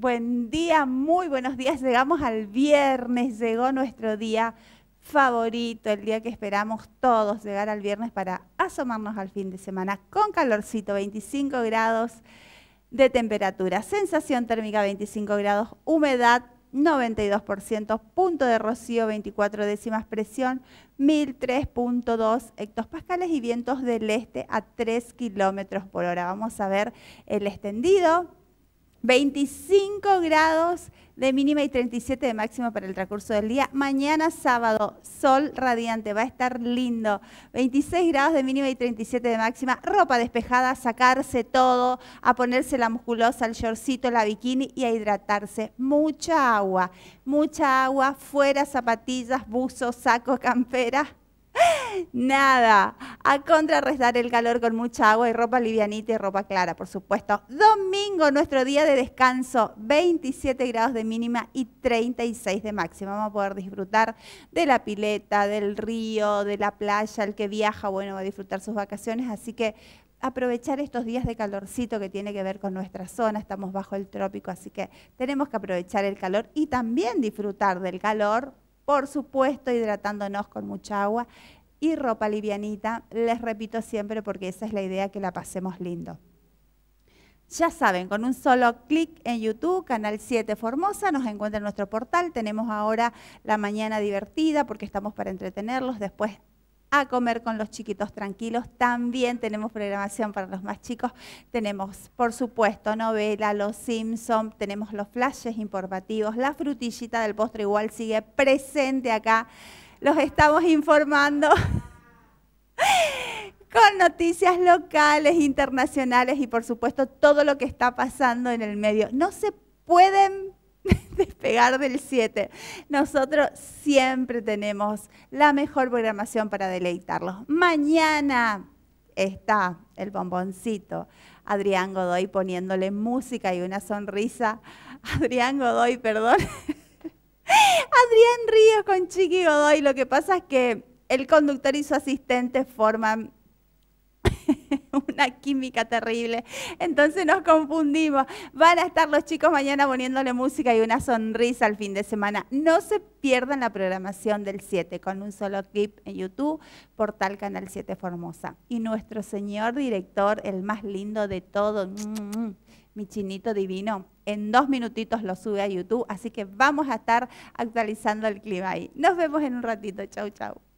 Buen día, muy buenos días. Llegamos al viernes, llegó nuestro día favorito, el día que esperamos todos llegar al viernes para asomarnos al fin de semana con calorcito, 25 grados de temperatura, sensación térmica 25 grados, humedad 92%, punto de rocío 24 décimas, presión 1003.2 hectopascales y vientos del este a 3 kilómetros por hora. Vamos a ver el extendido 25 grados de mínima y 37 de máxima para el transcurso del día. Mañana sábado, sol radiante, va a estar lindo. 26 grados de mínima y 37 de máxima. Ropa despejada, sacarse todo, a ponerse la musculosa, el shortcito, la bikini y a hidratarse. Mucha agua, mucha agua, fuera zapatillas, buzos, saco, campera. Nada a contrarrestar el calor con mucha agua y ropa livianita y ropa clara, por supuesto. Domingo, nuestro día de descanso, 27 grados de mínima y 36 de máxima. Vamos a poder disfrutar de la pileta, del río, de la playa. El que viaja, bueno, va a disfrutar sus vacaciones, así que aprovechar estos días de calorcito que tiene que ver con nuestra zona, estamos bajo el trópico, así que tenemos que aprovechar el calor y también disfrutar del calor, por supuesto hidratándonos con mucha agua y ropa livianita. Les repito siempre porque esa es la idea, que la pasemos lindo. Ya saben, con un solo clic en YouTube, Canal 7 Formosa, nos encuentra en nuestro portal. Tenemos ahora la mañana divertida porque estamos para entretenerlos. Después a comer con los chiquitos tranquilos. También tenemos programación para los más chicos. Tenemos, por supuesto, novela, Los Simpson, tenemos los flashes informativos, la frutillita del postre igual sigue presente acá los estamos informando con noticias locales, internacionales y por supuesto todo lo que está pasando en el medio. No se pueden despegar del 7. Nosotros siempre tenemos la mejor programación para deleitarlos. Mañana está el bomboncito. Adrián Godoy poniéndole música y una sonrisa. Adrián Godoy, perdón con Chiqui Godoy. Lo que pasa es que el conductor y su asistente forman una química terrible. Entonces nos confundimos. Van a estar los chicos mañana poniéndole música y una sonrisa al fin de semana. No se pierdan la programación del 7 con un solo clip en YouTube, portal Canal 7 Formosa. Y nuestro señor director, el más lindo de todos, mm, mm, mm, mi chinito divino, en dos minutitos lo sube a YouTube, así que vamos a estar actualizando el clima ahí. Nos vemos en un ratito. Chau, chau.